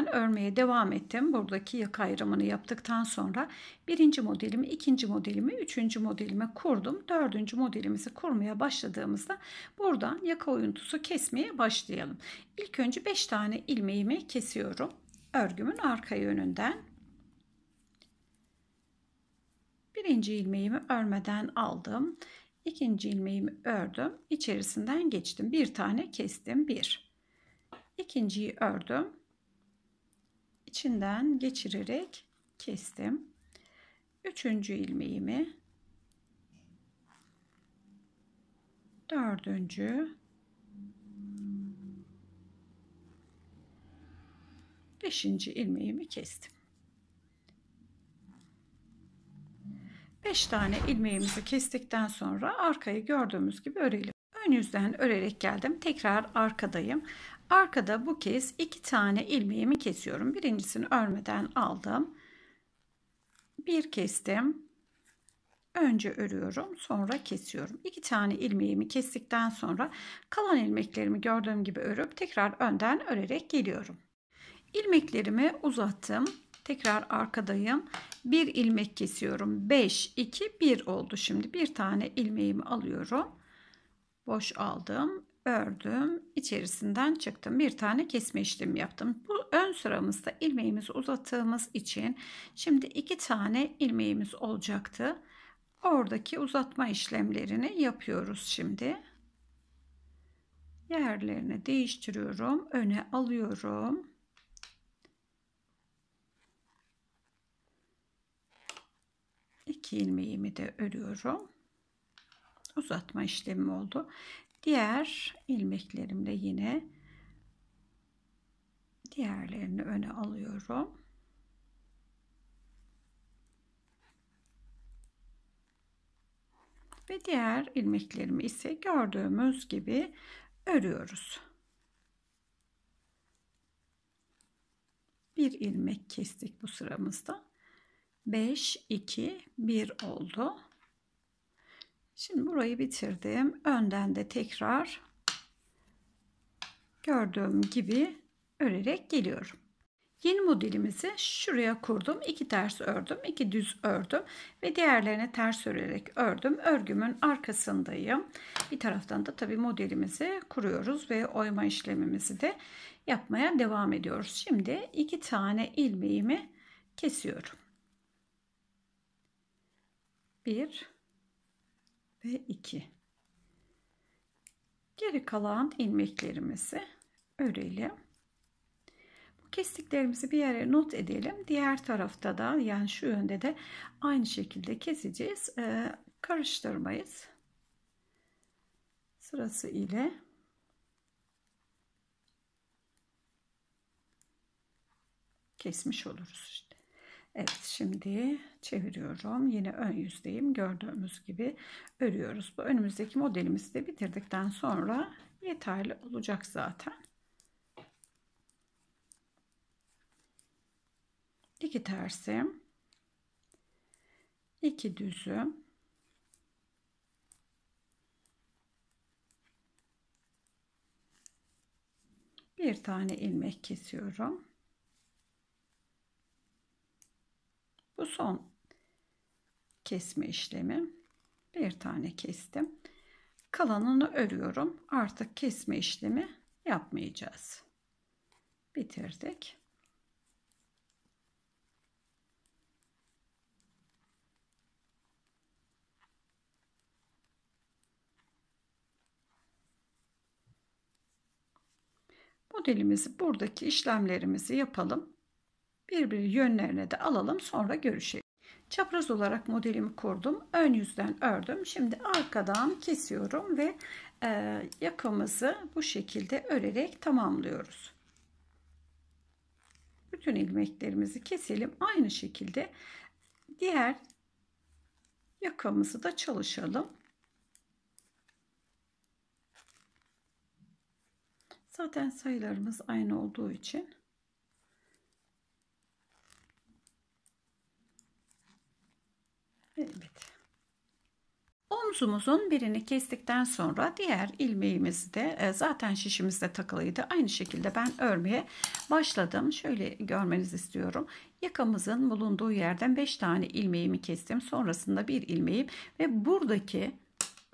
ben örmeye devam ettim. Buradaki yaka ayrımını yaptıktan sonra birinci modelimi, ikinci modelimi, üçüncü modelimi kurdum. Dördüncü modelimizi kurmaya başladığımızda buradan yaka oyuntusu kesmeye başlayalım. İlk önce 5 tane ilmeğimi kesiyorum. Örgümün arka yönünden. Birinci ilmeğimi örmeden aldım. İkinci ilmeğimi ördüm. İçerisinden geçtim. Bir tane kestim. Bir. İkinciyi ördüm içinden geçirerek kestim. Üçüncü ilmeğimi dördüncü beşinci ilmeğimi kestim. Beş tane ilmeğimizi kestikten sonra arkayı gördüğümüz gibi örelim. Ön yüzden örerek geldim. Tekrar arkadayım. Arkada bu kez iki tane ilmeğimi kesiyorum. Birincisini örmeden aldım. Bir kestim. Önce örüyorum sonra kesiyorum. İki tane ilmeğimi kestikten sonra kalan ilmeklerimi gördüğüm gibi örüp tekrar önden örerek geliyorum. Ilmeklerimi uzattım. Tekrar arkadayım. Bir ilmek kesiyorum. 5, 2, 1 oldu. Şimdi bir tane ilmeğimi alıyorum. Boş aldım ördüm içerisinden çıktım bir tane kesme işlemi yaptım bu ön sıramızda ilmeğimizi uzattığımız için şimdi iki tane ilmeğimiz olacaktı oradaki uzatma işlemlerini yapıyoruz şimdi yerlerini değiştiriyorum öne alıyorum iki ilmeğimi de örüyorum uzatma işlemi oldu Diğer ilmeklerimle yine diğerlerini öne alıyorum. Ve diğer ilmeklerimi ise gördüğümüz gibi örüyoruz. Bir ilmek kestik bu sıramızda. 5, 2, 1 oldu. Şimdi burayı bitirdim. Önden de tekrar gördüğüm gibi örerek geliyorum. Yeni modelimizi şuraya kurdum. İki ters ördüm, iki düz ördüm ve diğerlerine ters örerek ördüm. Örgümün arkasındayım. Bir taraftan da tabii modelimizi kuruyoruz ve oyma işlemimizi de yapmaya devam ediyoruz. Şimdi iki tane ilmeğimi kesiyorum. Bir ve 2. Geri kalan ilmeklerimizi örelim. Bu kestiklerimizi bir yere not edelim. Diğer tarafta da yani şu yönde de aynı şekilde keseceğiz. Ee, karıştırmayız. Sırası ile kesmiş oluruz. Evet şimdi çeviriyorum. Yine ön yüzdeyim. Gördüğümüz gibi örüyoruz. Bu önümüzdeki modelimizi de bitirdikten sonra yeterli olacak zaten. İki tersim. iki düzüm. Bir tane ilmek kesiyorum. Bu son kesme işlemi. Bir tane kestim. Kalanını örüyorum. Artık kesme işlemi yapmayacağız. Bitirdik. Modelimizi buradaki işlemlerimizi yapalım. Birbiri yönlerine de alalım sonra görüşelim. Çapraz olarak modelimi kurdum. Ön yüzden ördüm. Şimdi arkadan kesiyorum ve e, yakamızı bu şekilde örerek tamamlıyoruz. Bütün ilmeklerimizi keselim. Aynı şekilde diğer yakamızı da çalışalım. Zaten sayılarımız aynı olduğu için Evet. Omzumuzun birini kestikten sonra diğer ilmeğimizi de e, zaten şişimizde takılıydı. Aynı şekilde ben örmeye başladım. Şöyle görmenizi istiyorum. Yakamızın bulunduğu yerden 5 tane ilmeğimi kestim. Sonrasında bir ilmeğim ve buradaki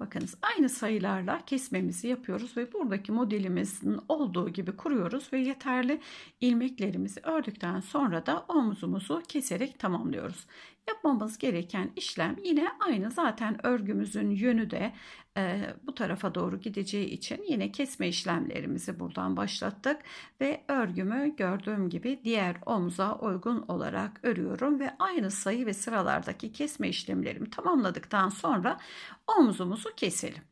bakınız aynı sayılarla kesmemizi yapıyoruz ve buradaki modelimizin olduğu gibi kuruyoruz ve yeterli ilmeklerimizi ördükten sonra da omzumuzu keserek tamamlıyoruz. Yapmamız gereken işlem yine aynı zaten örgümüzün yönü de e, bu tarafa doğru gideceği için yine kesme işlemlerimizi buradan başlattık ve örgümü gördüğüm gibi diğer omuza uygun olarak örüyorum ve aynı sayı ve sıralardaki kesme işlemlerimi tamamladıktan sonra omzumuzu keselim.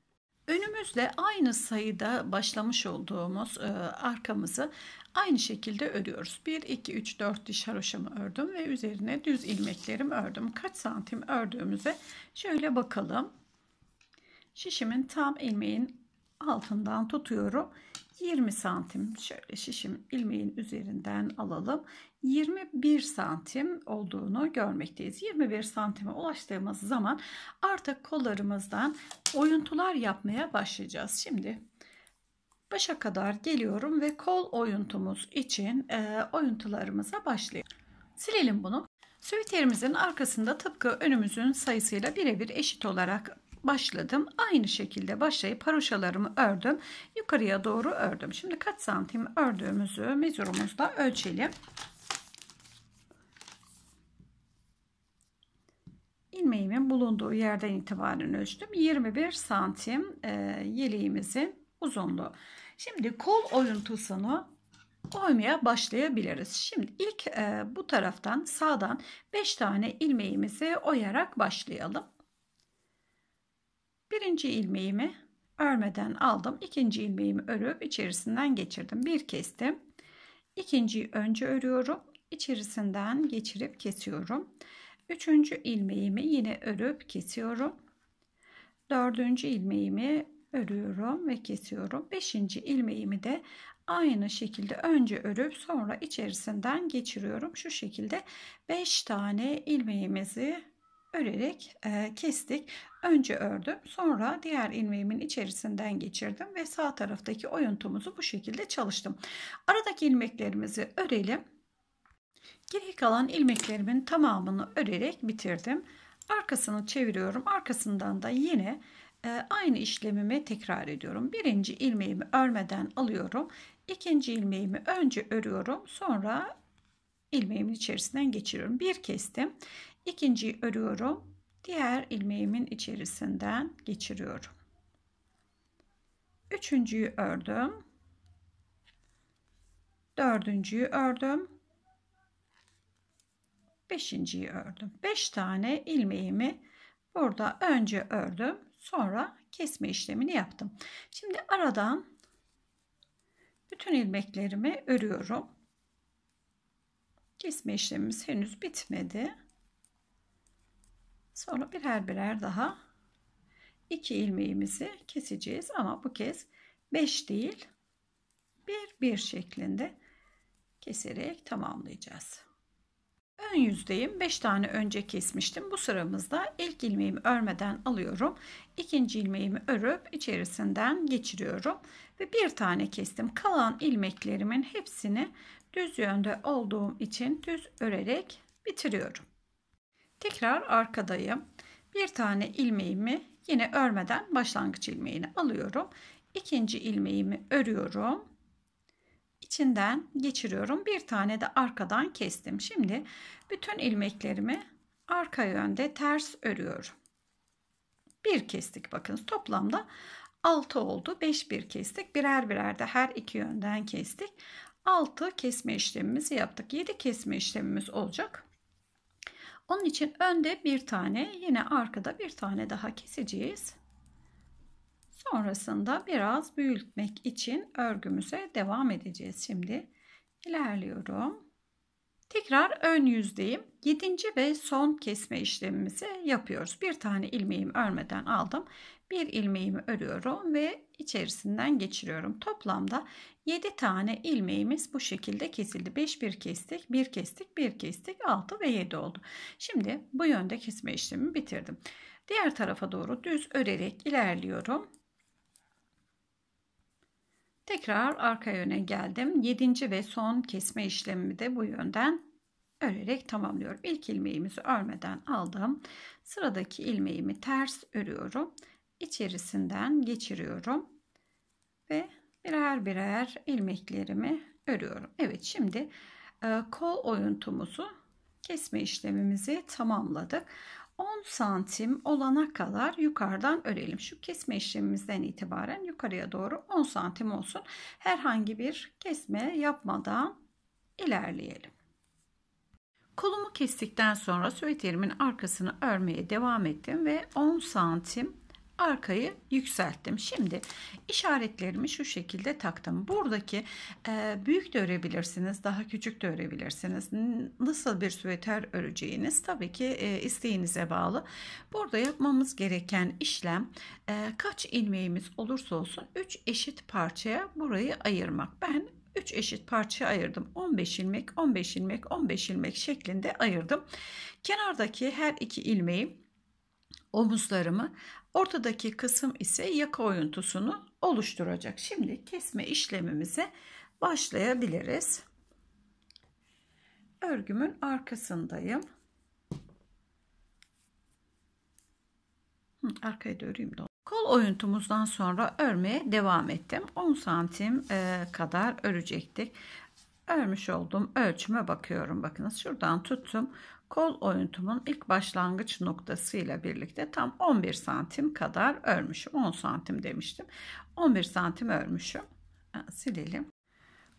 Önümüzle aynı sayıda başlamış olduğumuz e, arkamızı aynı şekilde örüyoruz. 1, 2, 3, 4 diş haroşamı ördüm ve üzerine düz ilmeklerim ördüm. Kaç santim ördüğümüze şöyle bakalım. Şişimin tam ilmeğin altından tutuyorum 20 santim şöyle şişim ilmeğin üzerinden alalım. 21 santim olduğunu görmekteyiz. 21 santime ulaştığımız zaman artık kollarımızdan oyuntular yapmaya başlayacağız. Şimdi başa kadar geliyorum ve kol oyuntumuz için e, oyuntularımıza başlayalım. Silelim bunu. Süveterimizin arkasında tıpkı önümüzün sayısıyla birebir eşit olarak başladım. Aynı şekilde başlayıp haroşalarımı ördüm. Yukarıya doğru ördüm. Şimdi kaç santim ördüğümüzü mezurumuzla ölçelim. ilmeğimin bulunduğu yerden itibaren ölçtüm. 21 santim e, yeleğimizin uzunluğu. Şimdi kol oyuntusunu oymaya başlayabiliriz. Şimdi ilk e, bu taraftan sağdan 5 tane ilmeğimizi oyarak başlayalım. Birinci ilmeğimi örmeden aldım. ikinci ilmeğimi örüp içerisinden geçirdim. Bir kestim. İkinciyi önce örüyorum. içerisinden geçirip kesiyorum. Üçüncü ilmeğimi yine örüp kesiyorum. Dördüncü ilmeğimi örüyorum ve kesiyorum. Beşinci ilmeğimi de aynı şekilde önce örüp sonra içerisinden geçiriyorum. Şu şekilde beş tane ilmeğimizi örerek e, kestik. Önce ördüm sonra diğer ilmeğimin içerisinden geçirdim ve sağ taraftaki oyuntumuzu bu şekilde çalıştım. Aradaki ilmeklerimizi örelim. Geri kalan ilmeklerimin tamamını örerek bitirdim. Arkasını çeviriyorum. Arkasından da yine e, aynı işlemimi tekrar ediyorum. Birinci ilmeğimi örmeden alıyorum. İkinci ilmeğimi önce örüyorum. Sonra ilmeğimin içerisinden geçiriyorum. Bir kestim. İkinciyi örüyorum. Diğer ilmeğimin içerisinden geçiriyorum. Üçüncüyü ördüm. Dördüncüyü ördüm. Beşinciyi ördüm. Beş tane ilmeğimi burada önce ördüm. Sonra kesme işlemini yaptım. Şimdi aradan bütün ilmeklerimi örüyorum. Kesme işlemimiz henüz bitmedi. Sonra birer birer daha iki ilmeğimizi keseceğiz ama bu kez 5 değil 1 1 şeklinde keserek tamamlayacağız. Ön yüzdeyim. 5 tane önce kesmiştim. Bu sıramızda ilk ilmeğimi örmeden alıyorum. ikinci ilmeğimi örüp içerisinden geçiriyorum. Ve bir tane kestim. Kalan ilmeklerimin hepsini düz yönde olduğum için düz örerek bitiriyorum. Tekrar arkadayım. Bir tane ilmeğimi yine örmeden başlangıç ilmeğini alıyorum. İkinci ilmeğimi örüyorum. İçinden geçiriyorum. Bir tane de arkadan kestim. Şimdi bütün ilmeklerimi arka yönde ters örüyorum. Bir kestik bakın toplamda 6 oldu. 5 bir kestik. Birer birer de her iki yönden kestik. 6 kesme işlemimizi yaptık. 7 kesme işlemimiz olacak. Onun için önde bir tane yine arkada bir tane daha keseceğiz. Sonrasında biraz büyütmek için örgümüze devam edeceğiz. Şimdi ilerliyorum. Tekrar ön yüzdeyim. 7. ve son kesme işlemimizi yapıyoruz. Bir tane ilmeğimi örmeden aldım. Bir ilmeğimi örüyorum ve içerisinden geçiriyorum. Toplamda 7 tane ilmeğimiz bu şekilde kesildi. 5 bir kestik, 1 kestik, 1 kestik, 6 ve 7 oldu. Şimdi bu yönde kesme işlemi bitirdim. Diğer tarafa doğru düz örerek ilerliyorum. Tekrar arka yöne geldim. 7. ve son kesme işlemimi de bu yönden örerek tamamlıyorum. İlk ilmeğimizi örmeden aldım. Sıradaki ilmeğimi ters örüyorum. İçerisinden geçiriyorum ve birer birer ilmeklerimi örüyorum. Evet şimdi e, kol oyuntumuzu kesme işlemimizi tamamladık. 10 santim olana kadar yukarıdan örelim. Şu kesme işlemimizden itibaren yukarıya doğru 10 santim olsun. Herhangi bir kesme yapmadan ilerleyelim. Kolumu kestikten sonra süveterimin arkasını örmeye devam ettim ve 10 santim arkayı yükselttim. Şimdi işaretlerimi şu şekilde taktım. Buradaki e, büyük de örebilirsiniz, daha küçük de örebilirsiniz. Nasıl bir süveter öreceğiniz tabii ki e, isteğinize bağlı. Burada yapmamız gereken işlem e, kaç ilmeğimiz olursa olsun 3 eşit parçaya burayı ayırmak. Ben 3 eşit parça ayırdım. 15 ilmek, 15 ilmek, 15 ilmek şeklinde ayırdım. Kenardaki her iki ilmeği omuzlarımı, ortadaki kısım ise yaka oyuntusunu oluşturacak. Şimdi kesme işlemimize başlayabiliriz. Örgümün arkasındayım. Arkaya da öreyim Kol oyuntumuzdan sonra örmeye devam ettim. 10 santim e, kadar örecektik. Örmüş olduğum ölçüme bakıyorum. Bakınız şuradan tuttum kol oyuntumun ilk başlangıç noktasıyla birlikte tam 11 santim kadar örmüşüm. 10 santim demiştim. 11 santim örmüşüm. Silelim.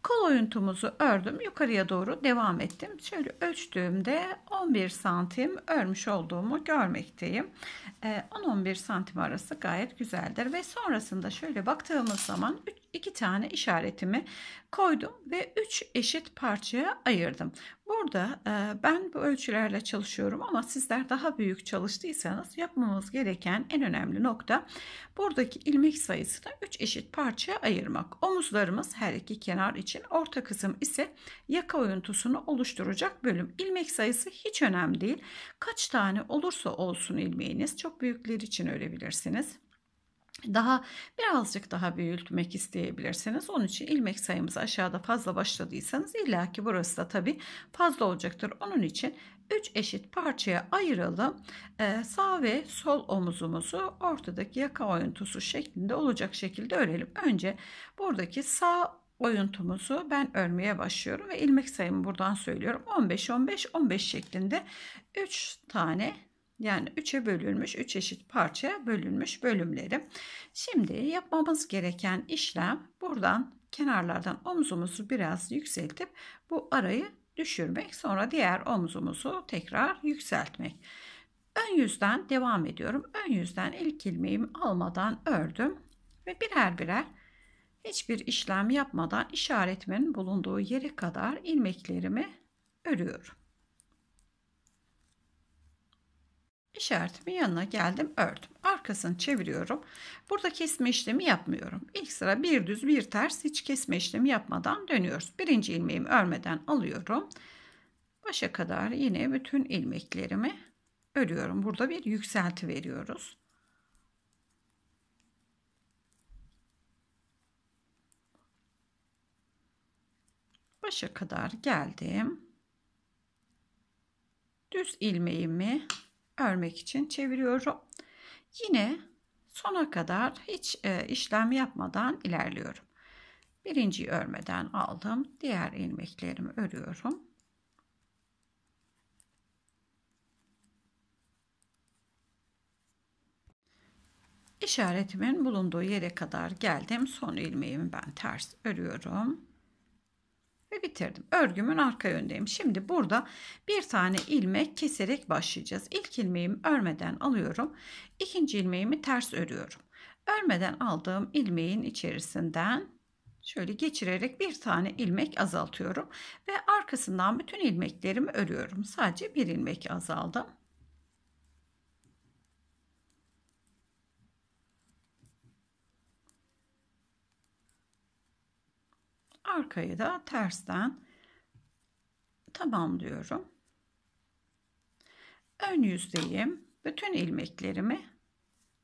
Kol oyuntumuzu ördüm. Yukarıya doğru devam ettim. Şöyle ölçtüğümde 11 santim örmüş olduğumu görmekteyim. 10-11 ee, santim arası gayet güzeldir. Ve sonrasında şöyle baktığımız zaman 3 iki tane işaretimi koydum ve üç eşit parçaya ayırdım. Burada e, ben bu ölçülerle çalışıyorum ama sizler daha büyük çalıştıysanız yapmamız gereken en önemli nokta buradaki ilmek sayısını üç eşit parçaya ayırmak. Omuzlarımız her iki kenar için orta kısım ise yaka oyuntusunu oluşturacak bölüm. İlmek sayısı hiç önemli değil. Kaç tane olursa olsun ilmeğiniz çok büyükler için örebilirsiniz daha birazcık daha büyütmek isteyebilirsiniz. Onun için ilmek sayımız aşağıda fazla başladıysanız illaki burası da tabi fazla olacaktır. Onun için 3 eşit parçaya ayıralım. Ee, sağ ve sol omuzumuzu ortadaki yaka oyuntusu şeklinde olacak şekilde örelim. Önce buradaki sağ oyuntumuzu ben örmeye başlıyorum ve ilmek sayımı buradan söylüyorum. 15 15 15 şeklinde 3 tane yani 3'e bölünmüş, 3 eşit parçaya bölünmüş bölümlerim. Şimdi yapmamız gereken işlem buradan kenarlardan omzumuzu biraz yükseltip bu arayı düşürmek. Sonra diğer omzumuzu tekrar yükseltmek. Ön yüzden devam ediyorum. Ön yüzden ilk ilmeğimi almadan ördüm ve birer birer hiçbir işlem yapmadan işaretmenin bulunduğu yere kadar ilmeklerimi örüyorum. İşaretimin yanına geldim ördüm. Arkasını çeviriyorum. Burada kesme işlemi yapmıyorum. İlk sıra bir düz bir ters hiç kesme işlemi yapmadan dönüyoruz. Birinci ilmeğimi örmeden alıyorum. Başa kadar yine bütün ilmeklerimi örüyorum. Burada bir yükselti veriyoruz. Başa kadar geldim. Düz ilmeğimi örmek için çeviriyorum. Yine sona kadar hiç e, işlem yapmadan ilerliyorum. Birinci örmeden aldım. Diğer ilmeklerimi örüyorum. İşaretimin bulunduğu yere kadar geldim. Son ilmeğimi ben ters örüyorum ve bitirdim. Örgümün arka yöndeyim. Şimdi burada bir tane ilmek keserek başlayacağız. İlk ilmeğimi örmeden alıyorum. İkinci ilmeğimi ters örüyorum. Örmeden aldığım ilmeğin içerisinden şöyle geçirerek bir tane ilmek azaltıyorum ve arkasından bütün ilmeklerimi örüyorum. Sadece bir ilmek azaldım. arkayı da tersten tamamlıyorum. Ön yüzdeyim. Bütün ilmeklerimi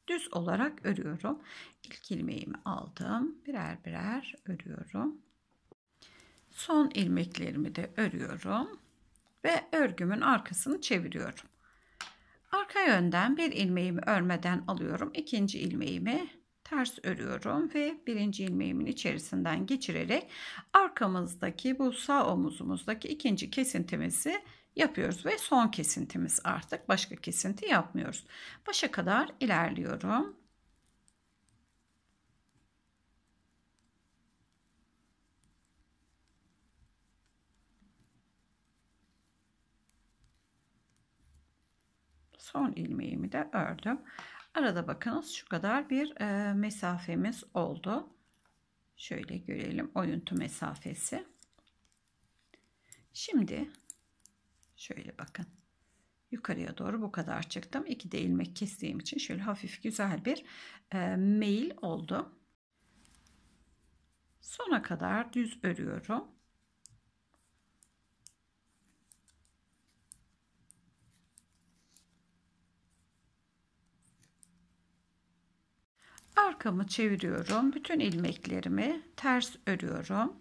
düz olarak örüyorum. İlk ilmeğimi aldım. Birer birer örüyorum. Son ilmeklerimi de örüyorum ve örgümün arkasını çeviriyorum. Arka yönden bir ilmeğimi örmeden alıyorum. ikinci ilmeğimi ters örüyorum ve birinci ilmeğimin içerisinden geçirerek arkamızdaki bu sağ omuzumuzdaki ikinci kesintimizi yapıyoruz ve son kesintimiz artık başka kesinti yapmıyoruz. Başa kadar ilerliyorum. Son ilmeğimi de ördüm. Arada bakınız şu kadar bir e, mesafemiz oldu. Şöyle görelim oyuntu mesafesi. Şimdi şöyle bakın. Yukarıya doğru bu kadar çıktım. İki de ilmek kestiğim için şöyle hafif güzel bir e, mail oldu. Sona kadar düz örüyorum. Arkamı çeviriyorum. Bütün ilmeklerimi ters örüyorum.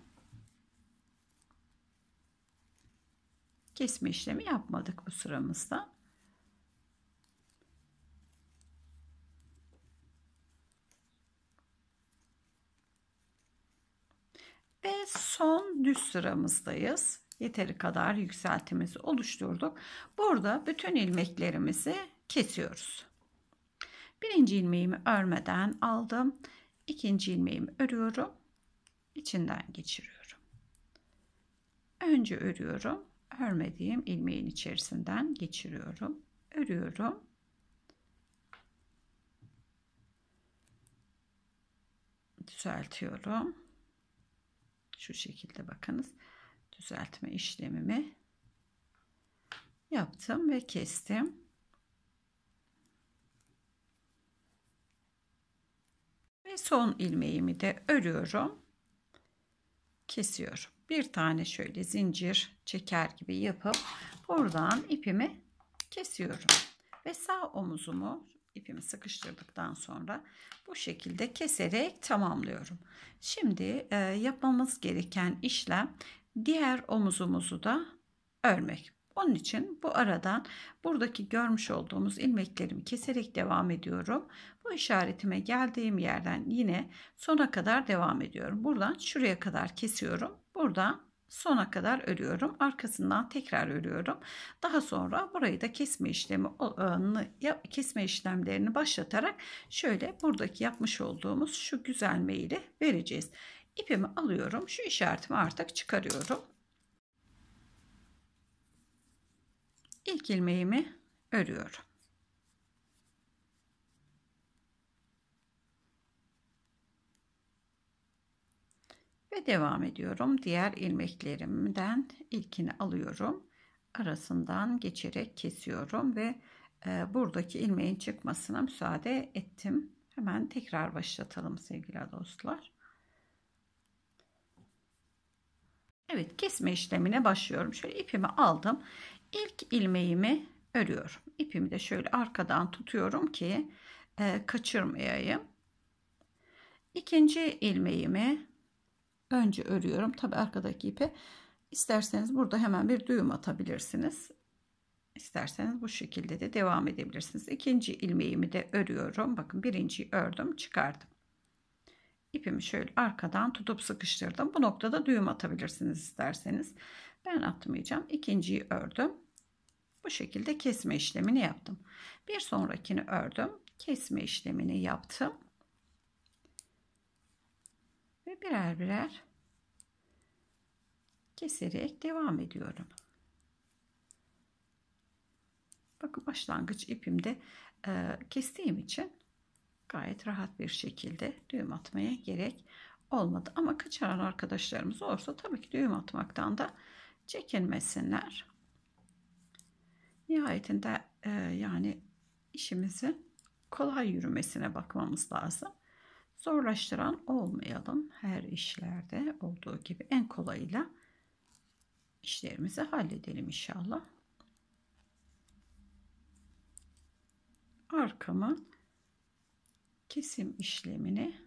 Kesme işlemi yapmadık bu sıramızda. Ve son düz sıramızdayız. Yeteri kadar yükseltimizi oluşturduk. Burada bütün ilmeklerimizi kesiyoruz. Birinci ilmeğimi örmeden aldım. ikinci ilmeğimi örüyorum. içinden geçiriyorum. Önce örüyorum. Örmediğim ilmeğin içerisinden geçiriyorum. Örüyorum. Düzeltiyorum. Şu şekilde bakınız. Düzeltme işlemimi yaptım ve kestim. Ve son ilmeğimi de örüyorum. Kesiyorum. Bir tane şöyle zincir çeker gibi yapıp buradan ipimi kesiyorum. Ve sağ omuzumu ipimi sıkıştırdıktan sonra bu şekilde keserek tamamlıyorum. Şimdi e, yapmamız gereken işlem diğer omuzumuzu da örmek. Onun için bu aradan buradaki görmüş olduğumuz ilmeklerimi keserek devam ediyorum. Bu işaretime geldiğim yerden yine sona kadar devam ediyorum. Buradan şuraya kadar kesiyorum. Buradan sona kadar örüyorum. Arkasından tekrar örüyorum. Daha sonra burayı da kesme işlemi ıı, kesme işlemlerini başlatarak şöyle buradaki yapmış olduğumuz şu güzel meyli vereceğiz. İpimi alıyorum. Şu işaretimi artık çıkarıyorum. ilk ilmeğimi örüyorum. Ve devam ediyorum. Diğer ilmeklerimden ilkini alıyorum. Arasından geçerek kesiyorum ve e, buradaki ilmeğin çıkmasına müsaade ettim. Hemen tekrar başlatalım sevgili dostlar. Evet kesme işlemine başlıyorum. Şöyle ipimi aldım. İlk ilmeğimi örüyorum. İpimi de şöyle arkadan tutuyorum ki e, kaçırmayayım. İkinci ilmeğimi önce örüyorum. Tabi arkadaki ipe isterseniz burada hemen bir düğüm atabilirsiniz. İsterseniz bu şekilde de devam edebilirsiniz. İkinci ilmeğimi de örüyorum. Bakın birinciyi ördüm çıkardım. İpimi şöyle arkadan tutup sıkıştırdım. Bu noktada düğüm atabilirsiniz isterseniz. Ben atmayacağım. İkinciyi ördüm. Bu şekilde kesme işlemini yaptım. Bir sonrakini ördüm. Kesme işlemini yaptım. Ve birer birer keserek devam ediyorum. Bakın başlangıç ipimde e, kestiğim için gayet rahat bir şekilde düğüm atmaya gerek olmadı. Ama kaçıran arkadaşlarımız olursa tabii ki düğüm atmaktan da çekinmesinler. Nihayetinde e, yani işimizin kolay yürümesine bakmamız lazım. Zorlaştıran olmayalım her işlerde olduğu gibi en kolayıyla işlerimizi halledelim inşallah. Arkamın kesim işlemini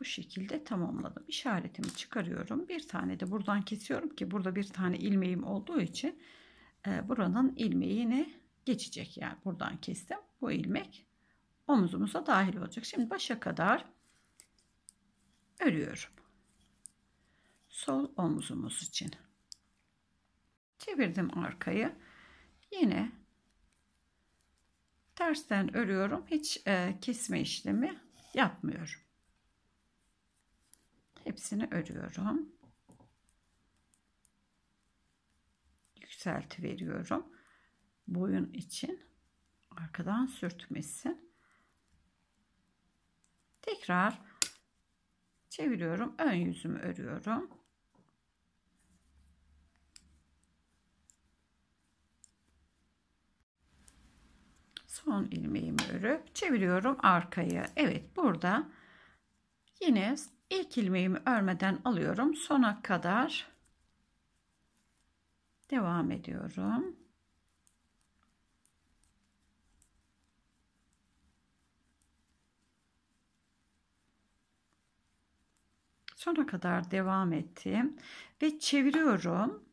bu şekilde tamamladım. İşaretimi çıkarıyorum. Bir tane de buradan kesiyorum ki burada bir tane ilmeğim olduğu için e, buranın ilmeğini geçecek. Yani buradan kestim. Bu ilmek omuzumuza dahil olacak. Şimdi başa kadar örüyorum. Sol omuzumuz için. Çevirdim arkayı. Yine tersten örüyorum. Hiç e, kesme işlemi yapmıyorum. Hepsini örüyorum. yükselti veriyorum. Boyun için arkadan sürtmesin. Tekrar çeviriyorum. Ön yüzümü örüyorum. Son ilmeğimi örüp çeviriyorum arkaya. Evet burada yine ilk ilmeğimi örmeden alıyorum. Sona kadar Devam ediyorum. Sona kadar devam ettim ve çeviriyorum.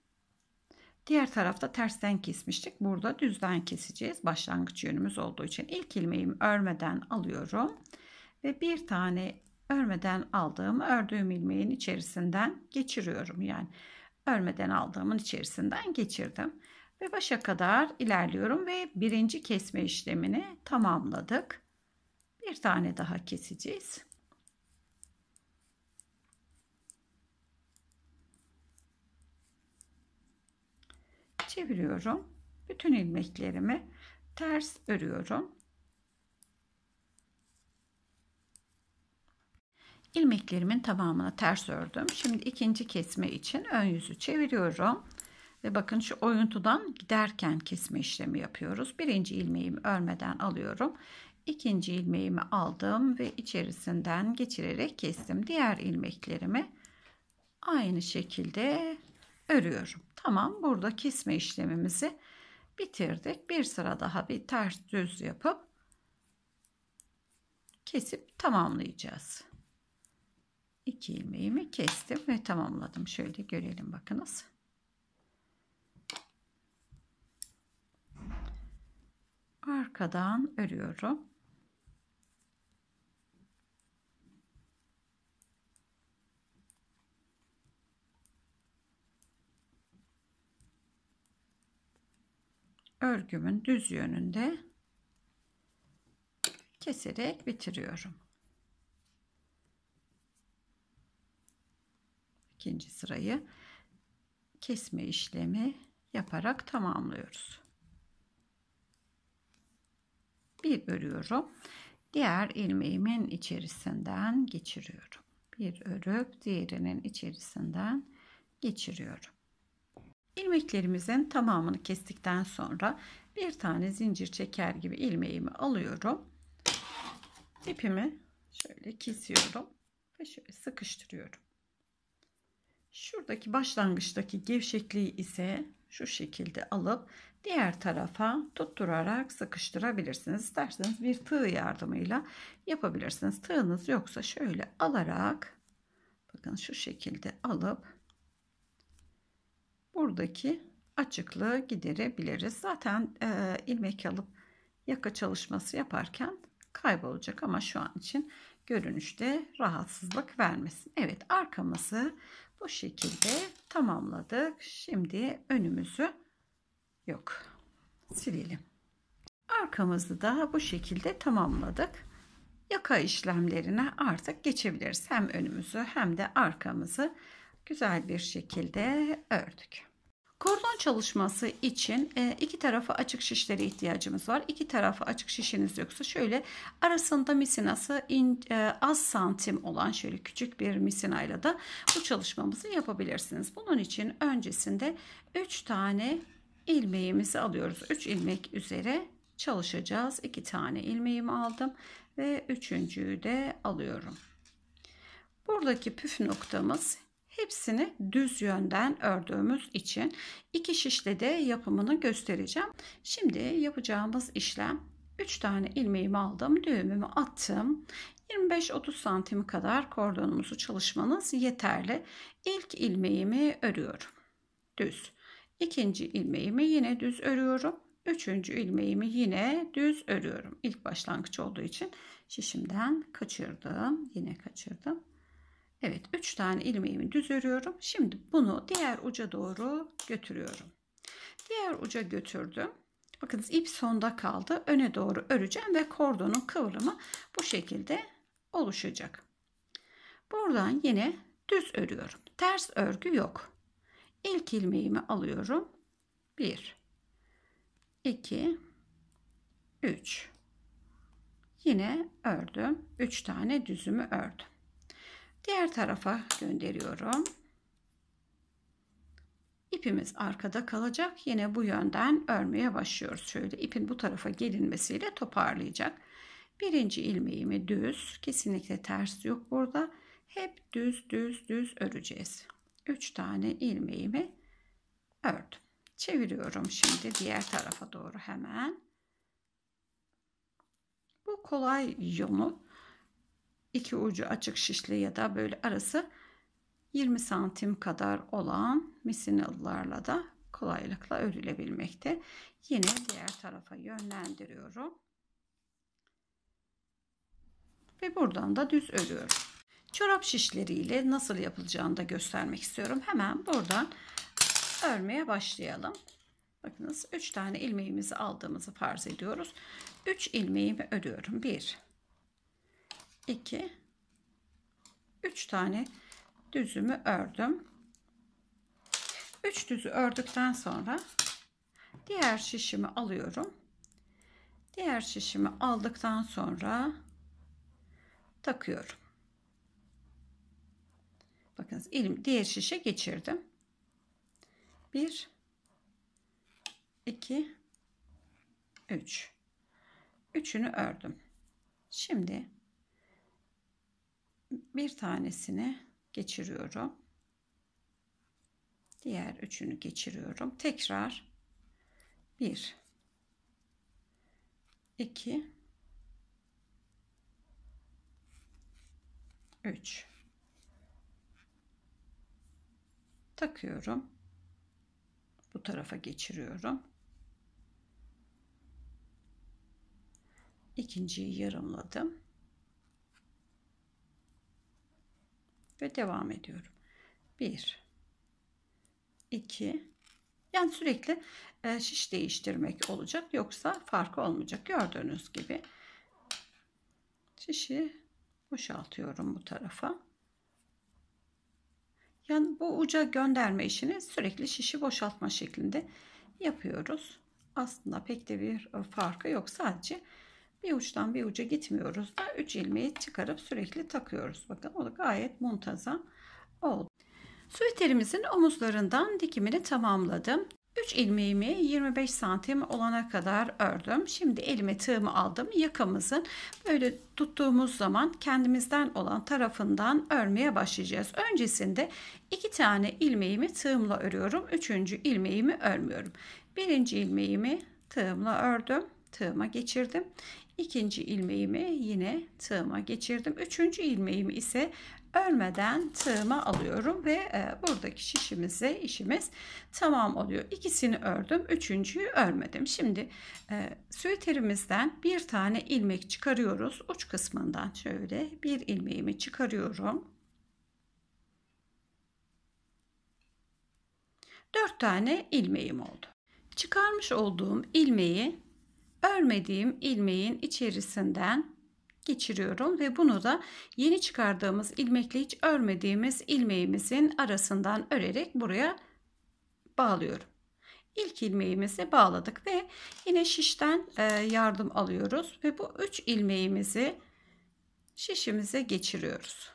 Diğer tarafta tersten kesmiştik. Burada düzden keseceğiz. Başlangıç yönümüz olduğu için ilk ilmeğimi örmeden alıyorum ve bir tane örmeden aldığım ördüğüm ilmeğin içerisinden geçiriyorum. Yani örmeden aldığımın içerisinden geçirdim. Ve başa kadar ilerliyorum ve birinci kesme işlemini tamamladık. Bir tane daha keseceğiz. Çeviriyorum. Bütün ilmeklerimi ters örüyorum. ilmeklerimin tamamını ters ördüm. Şimdi ikinci kesme için ön yüzü çeviriyorum. Ve bakın şu oyuntudan giderken kesme işlemi yapıyoruz. Birinci ilmeğimi örmeden alıyorum. İkinci ilmeğimi aldım ve içerisinden geçirerek kestim. Diğer ilmeklerimi aynı şekilde örüyorum. Tamam burada kesme işlemimizi bitirdik. Bir sıra daha bir ters düz yapıp kesip tamamlayacağız iki ilmeğimi kestim ve tamamladım. Şöyle görelim bakınız. Arkadan örüyorum. örgümün düz yönünde keserek bitiriyorum. ikinci sırayı kesme işlemi yaparak tamamlıyoruz. Bir örüyorum. Diğer ilmeğimin içerisinden geçiriyorum. Bir örüp diğerinin içerisinden geçiriyorum. İlmeklerimizin tamamını kestikten sonra bir tane zincir çeker gibi ilmeğimi alıyorum. İpimi şöyle kesiyorum ve şöyle sıkıştırıyorum. Şuradaki başlangıçtaki gevşekliği ise şu şekilde alıp diğer tarafa tutturarak sıkıştırabilirsiniz. İsterseniz bir tığ yardımıyla yapabilirsiniz. Tığınız yoksa şöyle alarak bakın şu şekilde alıp buradaki açıklığı giderebiliriz. Zaten e, ilmek alıp yaka çalışması yaparken kaybolacak ama şu an için görünüşte rahatsızlık vermesin. Evet arkamızı bu şekilde tamamladık. Şimdi önümüzü yok silelim. Arkamızı da bu şekilde tamamladık. Yaka işlemlerine artık geçebiliriz. Hem önümüzü hem de arkamızı güzel bir şekilde ördük. Kordon çalışması için e, iki tarafı açık şişlere ihtiyacımız var. İki tarafı açık şişiniz yoksa şöyle arasında misinası in, e, az santim olan şöyle küçük bir misinayla da bu çalışmamızı yapabilirsiniz. Bunun için öncesinde 3 tane ilmeğimizi alıyoruz. 3 ilmek üzere çalışacağız. 2 tane ilmeğimi aldım ve üçüncüyü de alıyorum. Buradaki püf noktamız Hepsini düz yönden ördüğümüz için iki şişle de yapımını göstereceğim. Şimdi yapacağımız işlem 3 tane ilmeğimi aldım, düğümümü attım. 25-30 santim kadar kordonumuzu çalışmanız yeterli. İlk ilmeğimi örüyorum. Düz. İkinci ilmeğimi yine düz örüyorum. Üçüncü ilmeğimi yine düz örüyorum. İlk başlangıç olduğu için şişimden kaçırdım. Yine kaçırdım. Evet 3 tane ilmeğimi düz örüyorum. Şimdi bunu diğer uca doğru götürüyorum. Diğer uca götürdüm. Bakınız ip sonda kaldı. Öne doğru öreceğim ve kordonun kıvrımı bu şekilde oluşacak. Buradan yine düz örüyorum. Ters örgü yok. İlk ilmeğimi alıyorum. 1 2 3 Yine ördüm. 3 tane düzümü ördüm. Diğer tarafa gönderiyorum. İpimiz arkada kalacak. Yine bu yönden örmeye başlıyoruz. Şöyle ipin bu tarafa gelinmesiyle toparlayacak. Birinci ilmeğimi düz. Kesinlikle ters yok burada. Hep düz düz düz öreceğiz. 3 tane ilmeğimi ördüm. Çeviriyorum şimdi diğer tarafa doğru hemen. Bu kolay yolu iki ucu açık şişli ya da böyle arası 20 santim kadar olan misinallarla da kolaylıkla örülebilmekte. Yine diğer tarafa yönlendiriyorum. Ve buradan da düz örüyorum. Çorap şişleriyle nasıl yapılacağını da göstermek istiyorum. Hemen buradan örmeye başlayalım. Bakınız 3 tane ilmeğimizi aldığımızı farz ediyoruz. 3 ilmeğimi örüyorum. 1 2 3 tane düzümü ördüm. 3 düzü ördükten sonra diğer şişimi alıyorum. Diğer şişimi aldıktan sonra takıyorum. Bakınız ilim diğer şişe geçirdim. 1 2 3 Üçünü ördüm. Şimdi bir tanesini geçiriyorum. Diğer üçünü geçiriyorum. Tekrar bir, iki, üç takıyorum. Bu tarafa geçiriyorum. İkinciyi yarımladım. ve devam ediyorum. 1 2 yani sürekli e, şiş değiştirmek olacak yoksa farkı olmayacak. Gördüğünüz gibi şişi boşaltıyorum bu tarafa. Yani bu uca gönderme işini sürekli şişi boşaltma şeklinde yapıyoruz. Aslında pek de bir e, farkı yok. Sadece bir uçtan bir uca gitmiyoruz da 3 ilmeği çıkarıp sürekli takıyoruz. Bakın o da gayet muntazam oldu. Süveterimizin omuzlarından dikimini tamamladım. 3 ilmeğimi 25 santim olana kadar ördüm. Şimdi elime tığımı aldım. Yakamızın böyle tuttuğumuz zaman kendimizden olan tarafından örmeye başlayacağız. Öncesinde 2 tane ilmeğimi tığımla örüyorum. 3. ilmeğimi örmüyorum. 1. ilmeğimi tığımla ördüm. Tığıma geçirdim ikinci ilmeğimi yine tığıma geçirdim. Üçüncü ilmeğimi ise örmeden tığıma alıyorum ve e, buradaki şişimize işimiz tamam oluyor. İkisini ördüm, üçüncüyü örmedim. Şimdi e, bir tane ilmek çıkarıyoruz. Uç kısmından şöyle bir ilmeğimi çıkarıyorum. Dört tane ilmeğim oldu. Çıkarmış olduğum ilmeği örmediğim ilmeğin içerisinden geçiriyorum ve bunu da yeni çıkardığımız ilmekle hiç örmediğimiz ilmeğimizin arasından örerek buraya bağlıyorum. İlk ilmeğimizi bağladık ve yine şişten e, yardım alıyoruz ve bu üç ilmeğimizi şişimize geçiriyoruz.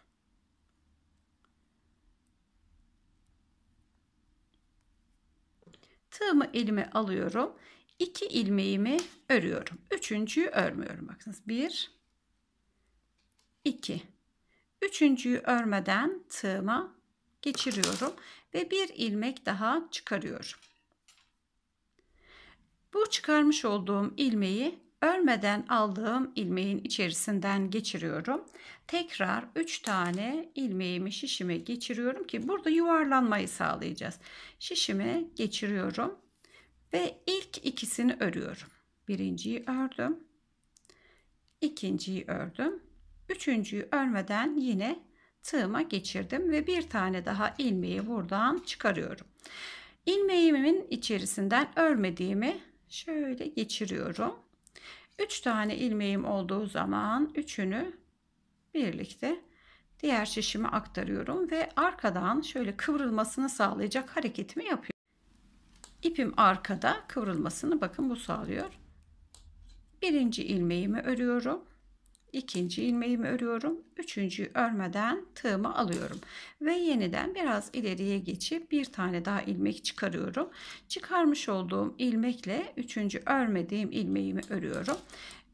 Tığımı elime alıyorum 2 ilmeğimi örüyorum. Üçüncüyü örmüyorum. Bakınız 1 2 Üçüncüyü örmeden tığıma geçiriyorum ve bir ilmek daha çıkarıyorum. Bu çıkarmış olduğum ilmeği örmeden aldığım ilmeğin içerisinden geçiriyorum. Tekrar 3 tane ilmeğimi şişime geçiriyorum ki burada yuvarlanmayı sağlayacağız. Şişime geçiriyorum ve ilk ikisini örüyorum. Birinciyi ördüm. ikinciyi ördüm. Üçüncüyü örmeden yine tığıma geçirdim ve bir tane daha ilmeği buradan çıkarıyorum. İlmeğimin içerisinden örmediğimi şöyle geçiriyorum. Üç tane ilmeğim olduğu zaman üçünü birlikte diğer şişime aktarıyorum ve arkadan şöyle kıvrılmasını sağlayacak hareketimi yapıyorum ipim arkada kıvrılmasını bakın bu sağlıyor. Birinci ilmeğimi örüyorum. ikinci ilmeğimi örüyorum. Üçüncüyü örmeden tığımı alıyorum. Ve yeniden biraz ileriye geçip bir tane daha ilmek çıkarıyorum. Çıkarmış olduğum ilmekle üçüncü örmediğim ilmeğimi örüyorum.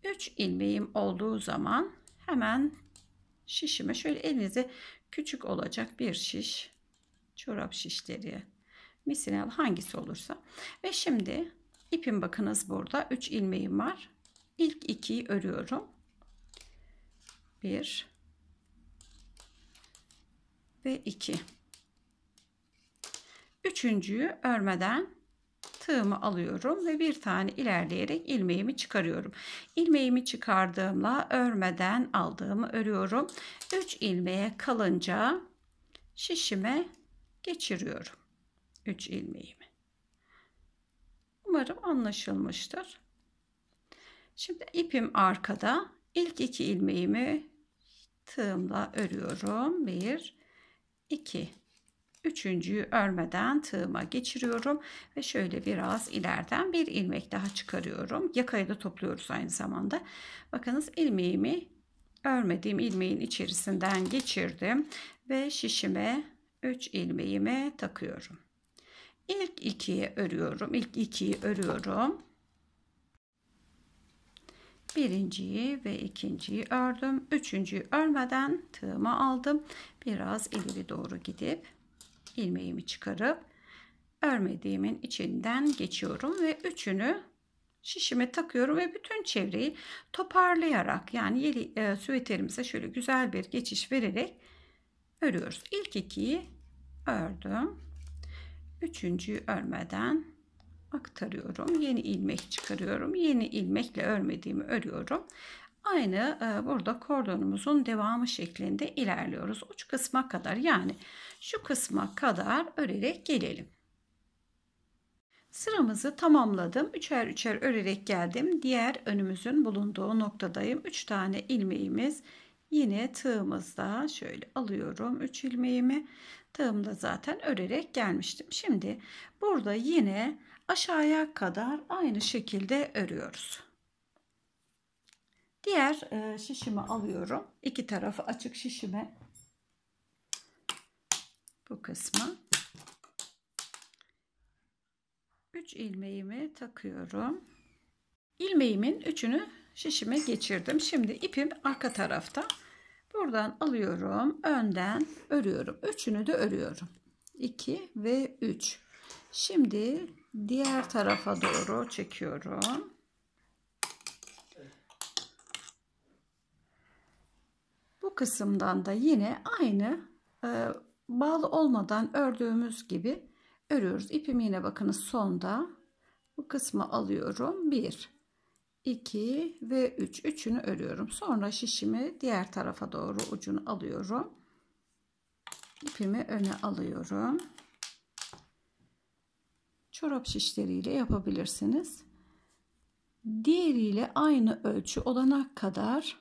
Üç ilmeğim olduğu zaman hemen şişime şöyle elinize küçük olacak bir şiş çorap şişleri misinal hangisi olursa. Ve şimdi ipim bakınız burada 3 ilmeğim var. İlk ikiyi örüyorum. 1 ve 2. Üçüncüyü örmeden tığımı alıyorum ve bir tane ilerleyerek ilmeğimi çıkarıyorum. İlmeğimi çıkardığımla örmeden aldığımı örüyorum. 3 ilmeğe kalınca şişime geçiriyorum. 3 ilmeğimi. Umarım anlaşılmıştır. Şimdi ipim arkada. İlk 2 ilmeğimi tığımla örüyorum. 1 2 Üçüncüyü örmeden tığıma geçiriyorum ve şöyle biraz ilerden bir ilmek daha çıkarıyorum. Yakayı da topluyoruz aynı zamanda. Bakınız ilmeğimi örmediğim ilmeğin içerisinden geçirdim ve şişime 3 ilmeğimi takıyorum ilk ikiye örüyorum. ilk ikiyi örüyorum. Birinciyi ve ikinciyi ördüm. Üçüncüyü örmeden tığıma aldım. Biraz ileri doğru gidip ilmeğimi çıkarıp örmediğimin içinden geçiyorum ve üçünü şişime takıyorum ve bütün çevreyi toparlayarak yani yeli, e, süveterimize şöyle güzel bir geçiş vererek örüyoruz. İlk ikiyi ördüm üçüncüyü örmeden aktarıyorum. Yeni ilmek çıkarıyorum. Yeni ilmekle örmediğimi örüyorum. Aynı e, burada kordonumuzun devamı şeklinde ilerliyoruz. Uç kısma kadar yani şu kısma kadar örerek gelelim. Sıramızı tamamladım. Üçer üçer örerek geldim. Diğer önümüzün bulunduğu noktadayım. 3 tane ilmeğimiz yine tığımızda şöyle alıyorum 3 ilmeğimi tığımda zaten örerek gelmiştim. Şimdi burada yine aşağıya kadar aynı şekilde örüyoruz. Diğer e, şişimi alıyorum. İki tarafı açık şişime. Bu kısmı. 3 ilmeğimi takıyorum. İlmeğimin üçünü şişime geçirdim. Şimdi ipim arka tarafta. Buradan alıyorum. Önden örüyorum. Üçünü de örüyorum. 2 ve 3. Şimdi diğer tarafa doğru çekiyorum. Bu kısımdan da yine aynı e, bağlı olmadan ördüğümüz gibi örüyoruz. İpimi yine bakınız sonda bu kısmı alıyorum. 1 2 ve 3 üçünü örüyorum sonra şişimi diğer tarafa doğru ucunu alıyorum ipimi öne alıyorum çorap şişleriyle yapabilirsiniz diğeriyle aynı ölçü olana kadar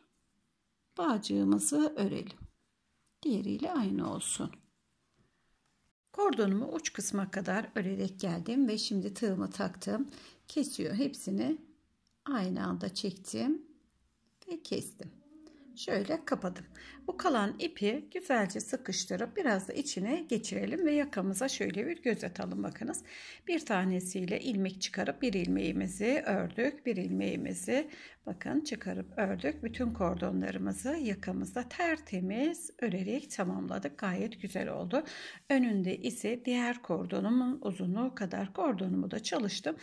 bağcığımızı örelim diğeriyle aynı olsun kordonumu uç kısma kadar örerek geldim ve şimdi tığımı taktım kesiyor hepsini aynı anda çektim ve kestim. Şöyle kapadım. Bu kalan ipi güzelce sıkıştırıp biraz da içine geçirelim ve yakamıza şöyle bir göz atalım. Bakınız bir tanesiyle ilmek çıkarıp bir ilmeğimizi ördük. Bir ilmeğimizi bakın çıkarıp ördük. Bütün kordonlarımızı yakamızda tertemiz örerek tamamladık. Gayet güzel oldu. Önünde ise diğer kordonumun uzunluğu kadar kordonumu da çalıştım.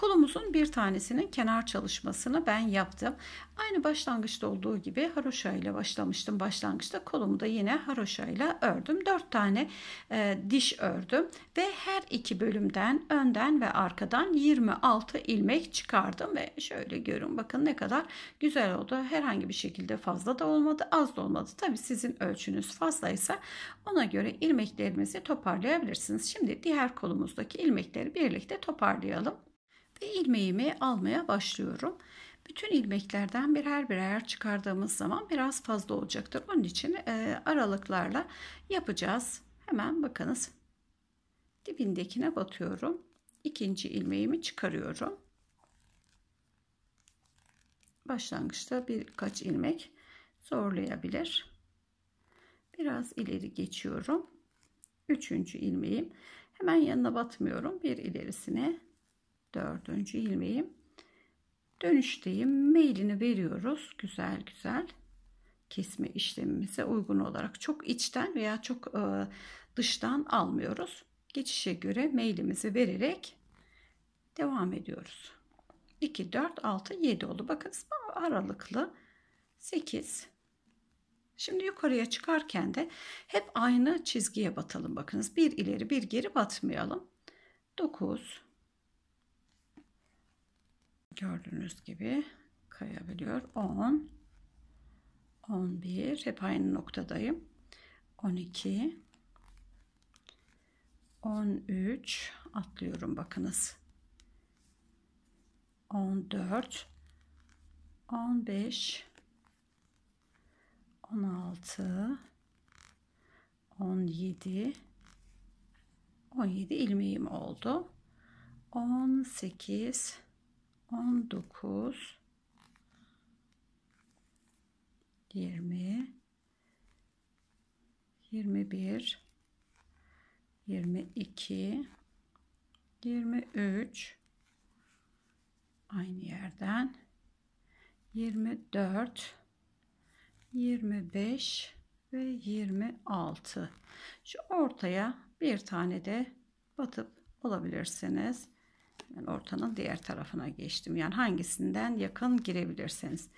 Kolumuzun bir tanesinin kenar çalışmasını ben yaptım. Aynı başlangıçta olduğu gibi haroşa ile başlamıştım. Başlangıçta kolumu da yine haroşa ile ördüm. 4 tane e, diş ördüm ve her iki bölümden önden ve arkadan 26 ilmek çıkardım ve şöyle görün bakın ne kadar güzel oldu. Herhangi bir şekilde fazla da olmadı, az da olmadı. Tabii sizin ölçünüz fazlaysa ona göre ilmeklerimizi toparlayabilirsiniz. Şimdi diğer kolumuzdaki ilmekleri birlikte toparlayalım ve ilmeğimi almaya başlıyorum. Bütün ilmeklerden birer birer çıkardığımız zaman biraz fazla olacaktır. Onun için e, aralıklarla yapacağız. Hemen bakınız. Dibindekine batıyorum. İkinci ilmeğimi çıkarıyorum. Başlangıçta birkaç ilmek zorlayabilir. Biraz ileri geçiyorum. Üçüncü ilmeğim. Hemen yanına batmıyorum. Bir ilerisine dördüncü ilmeğim dönüşteyim mailini veriyoruz güzel güzel kesme işlemimize uygun olarak çok içten veya çok e, dıştan almıyoruz geçişe göre mailimizi vererek devam ediyoruz 2 4 6 7 oldu bakın aralıklı 8 Şimdi yukarıya çıkarken de hep aynı çizgiye batalım. Bakınız bir ileri bir geri batmayalım. 9 gördüğünüz gibi kayabiliyor. 10 11 hep aynı noktadayım. 12 13 atlıyorum bakınız. 14 15 16 17 17 ilmeğim oldu. 18 19 20 21 22 23 aynı yerden 24 25 ve 26 şu ortaya bir tane de batıp olabilirsiniz yani ortanın diğer tarafına geçtim. Yani hangisinden yakın girebilirseniz.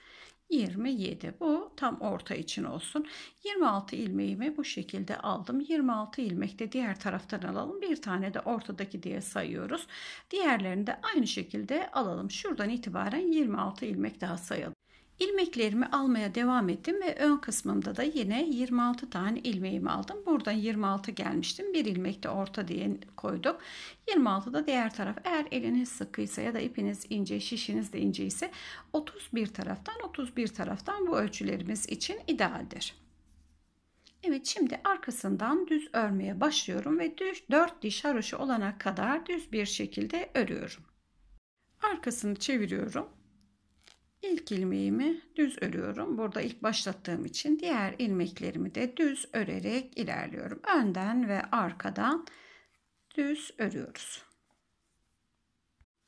27 bu tam orta için olsun. 26 ilmeğimi bu şekilde aldım. 26 ilmek de diğer taraftan alalım. Bir tane de ortadaki diye sayıyoruz. Diğerlerini de aynı şekilde alalım. Şuradan itibaren 26 ilmek daha sayalım. İlmeklerimi almaya devam ettim ve ön kısmımda da yine 26 tane ilmeğimi aldım. Buradan 26 gelmiştim. Bir ilmek de orta diye koyduk. 26 da diğer taraf. Eğer eliniz sıkıysa ya da ipiniz ince, şişiniz de ince ise 31 taraftan 31 taraftan bu ölçülerimiz için idealdir. Evet şimdi arkasından düz örmeye başlıyorum ve düz 4 diş haroşa olana kadar düz bir şekilde örüyorum. Arkasını çeviriyorum İlk ilmeğimi düz örüyorum. Burada ilk başlattığım için diğer ilmeklerimi de düz örerek ilerliyorum. Önden ve arkadan düz örüyoruz.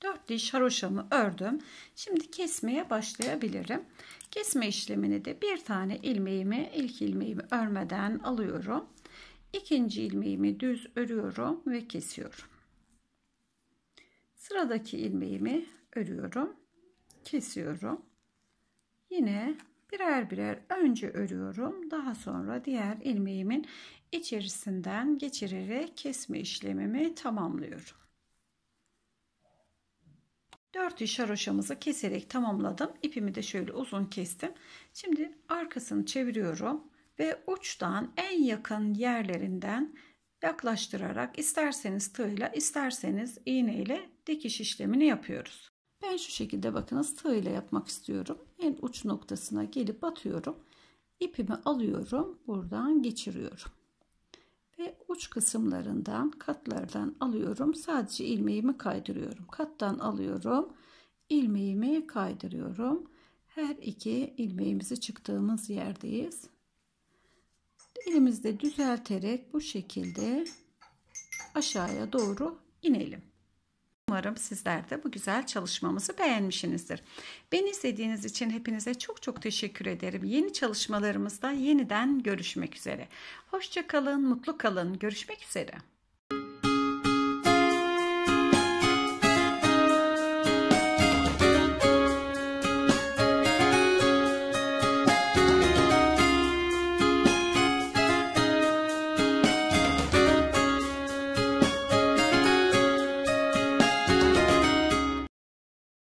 4 diş haroşamı ördüm. Şimdi kesmeye başlayabilirim. Kesme işlemini de bir tane ilmeğimi ilk ilmeğimi örmeden alıyorum. İkinci ilmeğimi düz örüyorum ve kesiyorum. Sıradaki ilmeğimi örüyorum kesiyorum. Yine birer birer önce örüyorum. Daha sonra diğer ilmeğimin içerisinden geçirerek kesme işlemimi tamamlıyorum. 4 iş haroşamızı keserek tamamladım. İpimi de şöyle uzun kestim. Şimdi arkasını çeviriyorum ve uçtan en yakın yerlerinden yaklaştırarak isterseniz tığla isterseniz iğne ile dikiş işlemini yapıyoruz. Ben şu şekilde bakınız tığ ile yapmak istiyorum. En uç noktasına gelip batıyorum. İpimi alıyorum. Buradan geçiriyorum. Ve uç kısımlarından katlardan alıyorum. Sadece ilmeğimi kaydırıyorum. Kattan alıyorum. ilmeğimi kaydırıyorum. Her iki ilmeğimizi çıktığımız yerdeyiz. Elimizde düzelterek bu şekilde aşağıya doğru inelim. Umarım sizler de bu güzel çalışmamızı beğenmişsinizdir. Beni izlediğiniz için hepinize çok çok teşekkür ederim. Yeni çalışmalarımızda yeniden görüşmek üzere. Hoşçakalın, mutlu kalın. Görüşmek üzere.